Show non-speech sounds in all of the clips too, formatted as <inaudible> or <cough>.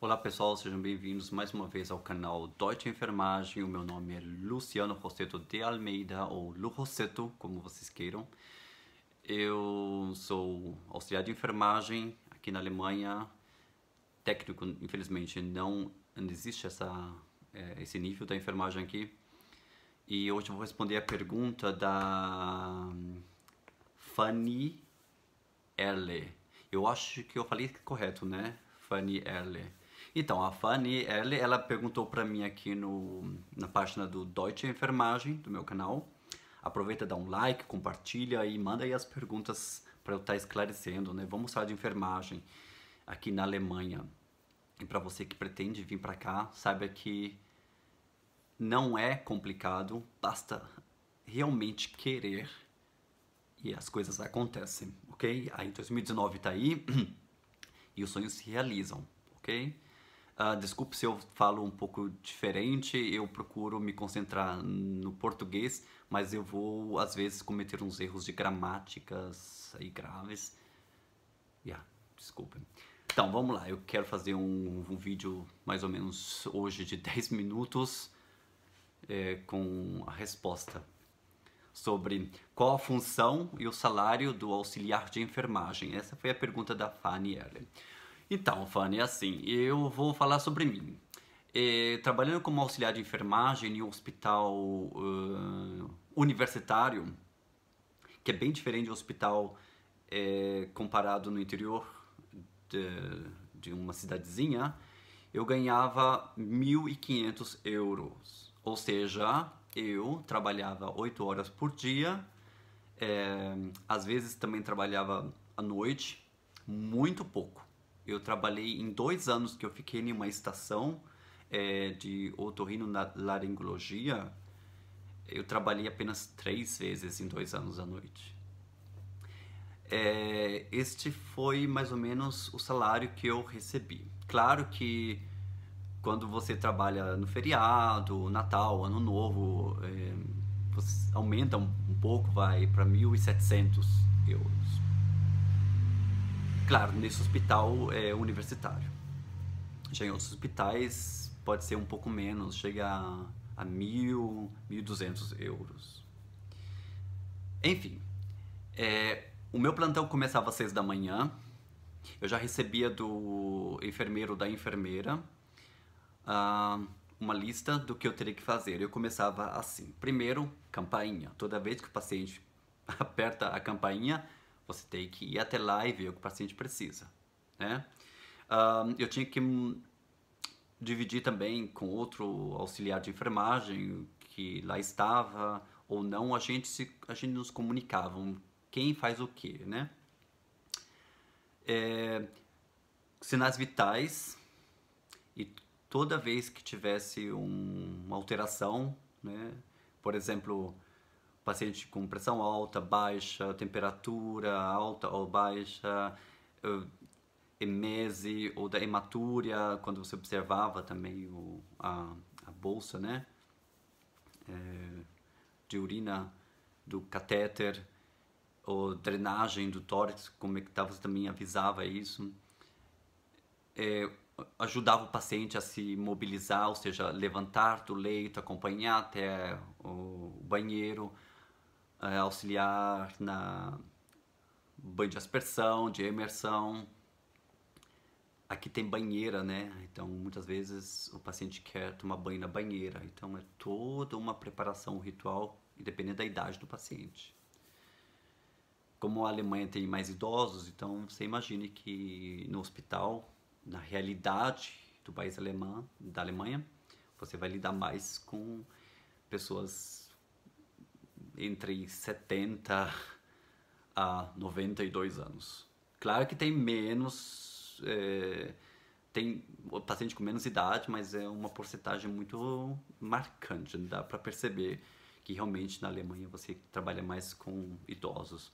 Olá pessoal, sejam bem-vindos mais uma vez ao canal Deutsche Enfermagem. O meu nome é Luciano Rosseto de Almeida, ou Lu Rosseto, como vocês queiram. Eu sou auxiliar de enfermagem aqui na Alemanha, técnico, infelizmente não, não existe essa, é, esse nível da enfermagem aqui. E hoje eu vou responder a pergunta da Fanny Erle. Eu acho que eu falei correto, né? Fanny Erle. Então, a Fanny, ela, ela perguntou para mim aqui no, na página do Deutsche Enfermagem, do meu canal. Aproveita, dá um like, compartilha e manda aí as perguntas para eu estar tá esclarecendo, né? Vamos falar de enfermagem aqui na Alemanha. E para você que pretende vir para cá, saiba que não é complicado, basta realmente querer e as coisas acontecem, ok? Aí 2019 tá aí <clears throat> e os sonhos se realizam, ok? Uh, desculpe se eu falo um pouco diferente, eu procuro me concentrar no português, mas eu vou às vezes cometer uns erros de gramáticas aí graves. Yeah, desculpe. Então, vamos lá, eu quero fazer um, um vídeo mais ou menos hoje de 10 <laughs> minutos é, com a resposta sobre qual a função e o salário do auxiliar de enfermagem. Essa foi a pergunta da Fanny Ellen. Então, Fanny, é assim, eu vou falar sobre mim. É, trabalhando como auxiliar de enfermagem em um hospital uh, universitário, que é bem diferente do hospital é, comparado no interior de, de uma cidadezinha, eu ganhava 1.500 euros. Ou seja, eu trabalhava 8 horas por dia, é, às vezes também trabalhava à noite, muito pouco. Eu trabalhei em dois anos que eu fiquei em uma estação é, de laringologia. Eu trabalhei apenas três vezes em dois anos à noite. É, este foi mais ou menos o salário que eu recebi. Claro que quando você trabalha no feriado, Natal, Ano Novo, é, aumenta um pouco, vai para 1.700 euros claro, nesse hospital é, universitário. Já em outros hospitais pode ser um pouco menos, chega a, a mil, mil duzentos euros. Enfim, é, o meu plantão começava às seis da manhã. Eu já recebia do enfermeiro da enfermeira uh, uma lista do que eu teria que fazer. Eu começava assim: primeiro, campainha. Toda vez que o paciente <laughs> aperta a campainha, você tem que ir até lá e ver o que o paciente precisa, né? eu tinha que hum, dividir também com outro auxiliar de enfermagem que lá estava ou não, a gente, se, a gente nos comunicava hum, quem faz o que, né? É, sinais vitais e toda vez que tivesse um, uma alteração, né? Por exemplo, pacientes com pressão alta, baixa, temperatura alta ou baixa, emese eh, ou da hematúria, quando você observava também o, a, a bolsa né? É, de urina do catéter, ou drenagem do tórax, como é que estava tá, você também avisava isso. É, ajudava o paciente a se mobilizar, ou seja, levantar do leito, acompanhar até o banheiro, auxiliar na banho de aspersão, de imersão. Aqui tem banheira, né? Então muitas vezes o paciente quer tomar banho na banheira. Então é toda uma preparação ritual, independente da idade do paciente. Como a Alemanha tem mais idosos, então você imagine que no hospital, na realidade do país alemão, da Alemanha, você vai lidar mais com pessoas entre 70 a 92 anos. Claro que tem menos, é, tem paciente com menos idade, mas é uma porcentagem muito marcante, dá para perceber que realmente na Alemanha você trabalha mais com idosos.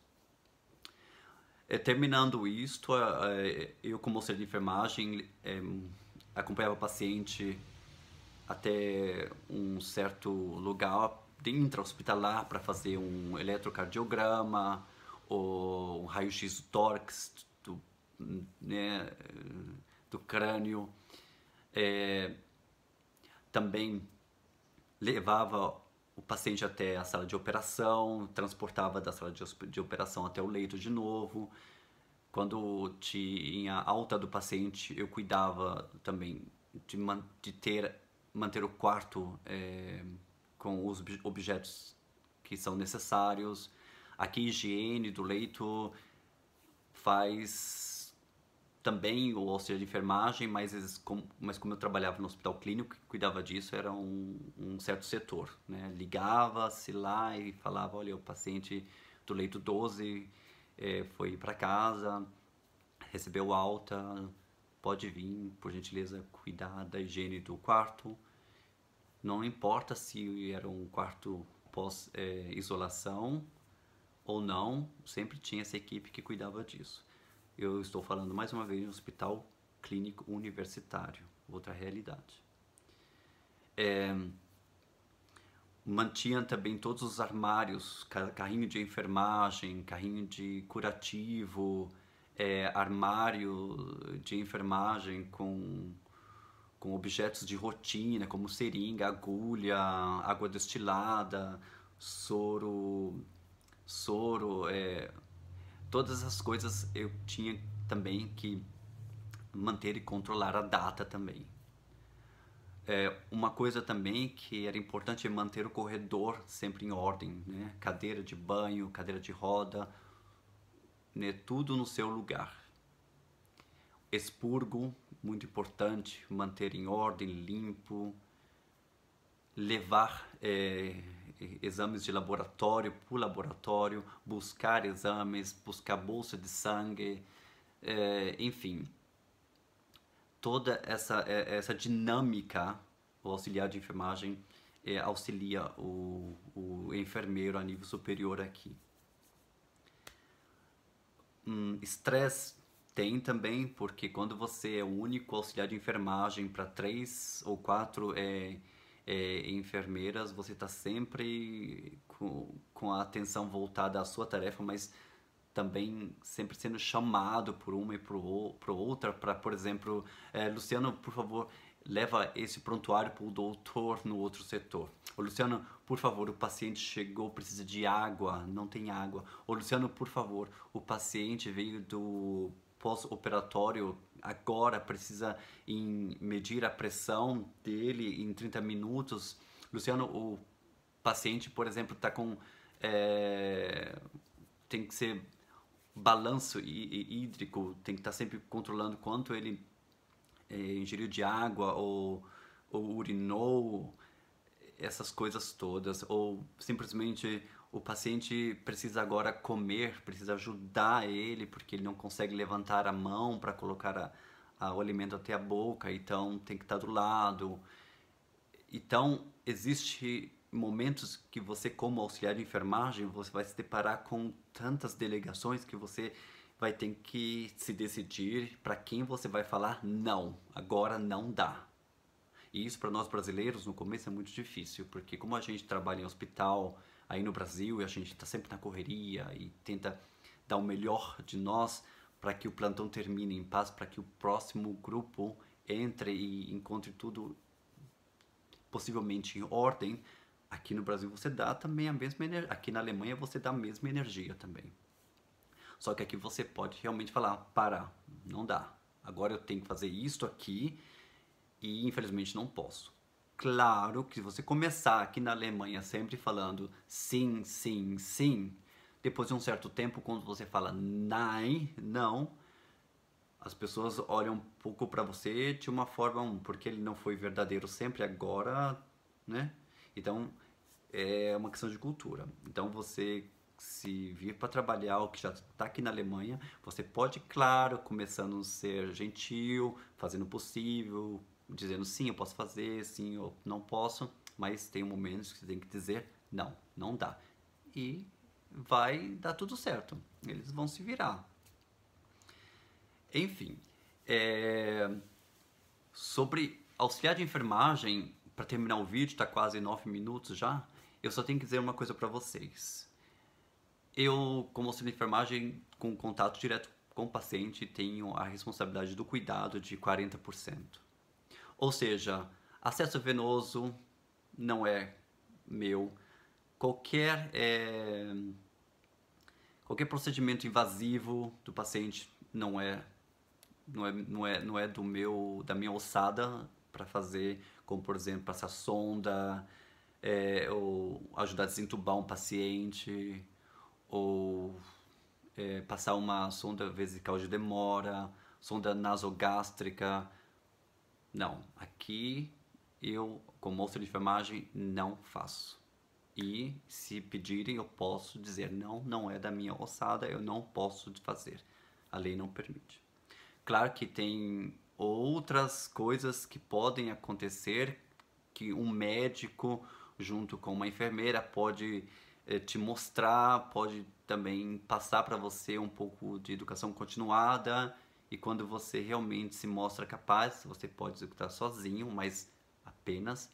É, terminando isto, é, é eu como auxiliar de enfermagem é, acompanhava o paciente até um certo lugar intra-hospitalar para fazer um eletrocardiograma ou um raio-x do tórax, do, né, do crânio. É, também levava o paciente até a sala de operação, transportava da sala de, de operação até o leito de novo. Quando tinha alta do paciente, eu cuidava também de, man, de ter, manter o quarto é, com os objetos que são necessários. Aqui, a higiene do leito faz também o auxílio de enfermagem, mas, mas como eu trabalhava no hospital clínico, que cuidava disso, era um, um certo setor. Né? Ligava-se lá e falava, olha, o paciente do leito 12 é, eh, foi para casa, recebeu alta, pode vir, por gentileza, cuidar da higiene do quarto, não importa se era um quarto pós-isolação é, ou não, sempre tinha essa equipe que cuidava disso. Eu estou falando mais uma vez de um hospital clínico universitário, outra realidade. É, mantinha também todos os armários, carrinho de enfermagem, carrinho de curativo, é, armário de enfermagem com com objetos de rotina, como seringa, agulha, água destilada, soro, soro, é, todas as coisas eu tinha também que manter e controlar a data também. É, uma coisa também que era importante é manter o corredor sempre em ordem, né? cadeira de banho, cadeira de roda, né? tudo no seu lugar. Expurgo, muito importante manter em ordem, limpo, levar é, exames de laboratório por laboratório, buscar exames, buscar bolsa de sangue, é, enfim. Toda essa, é, essa dinâmica, o auxiliar de enfermagem é, auxilia o, o enfermeiro a nível superior aqui. Hum, estresse hum, tem também, porque quando você é o único auxiliar de enfermagem para três ou quatro é, é, enfermeiras, você está sempre com, com a atenção voltada à sua tarefa, mas também sempre sendo chamado por uma e por, por outra, para, por exemplo, é, Luciano, por favor, leva esse prontuário para o doutor no outro setor. Ô, Luciano, por favor, o paciente chegou, precisa de água, não tem água. Ô, Luciano, por favor, o paciente veio do pós-operatório agora, precisa em medir a pressão dele em 30 minutos. Luciano, o paciente, por exemplo, está com. É, tem que ser balanço hídrico, tem que estar tá sempre controlando quanto ele é, ingeriu de água ou, ou urinou essas coisas todas, ou simplesmente o paciente precisa agora comer, precisa ajudar ele porque ele não consegue levantar a mão para colocar a, a, o alimento até a boca, então tem que estar tá do lado. Então, existe momentos que você, como auxiliar de enfermagem, você vai se deparar com tantas delegações que você vai ter que se decidir para quem você vai falar não. Agora não dá. E isso para nós brasileiros no começo é muito difícil, porque como a gente trabalha em hospital aí no Brasil e a gente está sempre na correria e tenta dar o melhor de nós para que o plantão termine em paz, para que o próximo grupo entre e encontre tudo possivelmente em ordem, aqui no Brasil você dá também a mesma energia, aqui na Alemanha você dá a mesma energia também. Só que aqui você pode realmente falar, para não dá. Agora eu tenho que fazer isto aqui e infelizmente não posso. Claro que se você começar aqui na Alemanha sempre falando sim, sim, sim, depois de um certo tempo, quando você fala nein, não, as pessoas olham um pouco para você de uma forma, um, porque ele não foi verdadeiro sempre, agora, né? Então, é uma questão de cultura. Então, você se vir para trabalhar ou que já está aqui na Alemanha, você pode, claro, começando a ser gentil, fazendo o possível, dizendo sim, eu posso fazer, sim, eu não posso, mas tem momentos que você tem que dizer não, não dá. E vai dar tudo certo, eles vão se virar. Enfim, é... sobre auxiliar de enfermagem, para terminar o vídeo, está quase nove minutos já, eu só tenho que dizer uma coisa para vocês. Eu, como auxiliar de enfermagem, com contato direto com o paciente, tenho a responsabilidade do cuidado de 40%. Ou seja, acesso venoso não é meu. Qualquer, é, qualquer procedimento invasivo do paciente não é, não é, não é, não é do meu, da minha ossada para fazer, como por exemplo passar sonda, é, ou ajudar a desentubar um paciente, ou é, passar uma sonda vesical de demora, sonda nasogástrica, não, aqui eu, como moça de enfermagem, não faço. E se pedirem, eu posso dizer não, não é da minha ossada, eu não posso fazer. A lei não permite. Claro que tem outras coisas que podem acontecer que um médico junto com uma enfermeira pode eh, te mostrar, pode também passar para você um pouco de educação continuada e quando você realmente se mostra capaz, você pode executar sozinho, mas apenas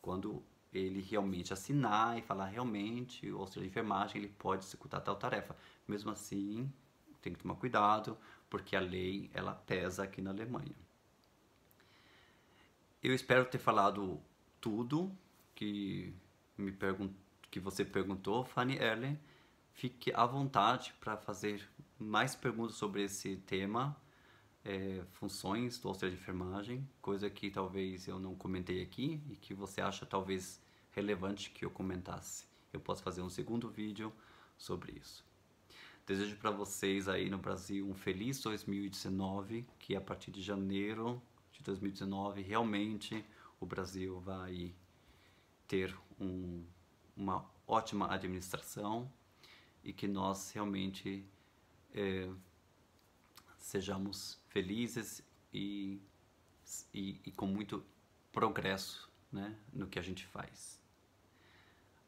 quando ele realmente assinar e falar realmente, ou seja, enfermagem, ele pode executar tal tarefa. Mesmo assim, tem que tomar cuidado, porque a lei ela pesa aqui na Alemanha. Eu espero ter falado tudo que me pergun que você perguntou, Fanny Erlen. Fique à vontade para fazer mais perguntas sobre esse tema é, funções do auxílio de enfermagem, coisa que talvez eu não comentei aqui e que você acha talvez relevante que eu comentasse. Eu posso fazer um segundo vídeo sobre isso. Desejo para vocês aí no Brasil um feliz 2019, que a partir de janeiro de 2019 realmente o Brasil vai ter um, uma ótima administração e que nós realmente é, sejamos felizes e, e, e com muito progresso né, no que a gente faz.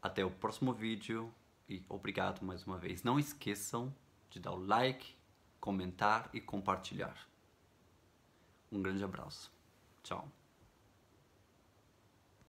Até o próximo vídeo e obrigado mais uma vez. Não esqueçam de dar o like, comentar e compartilhar. Um grande abraço. Tchau.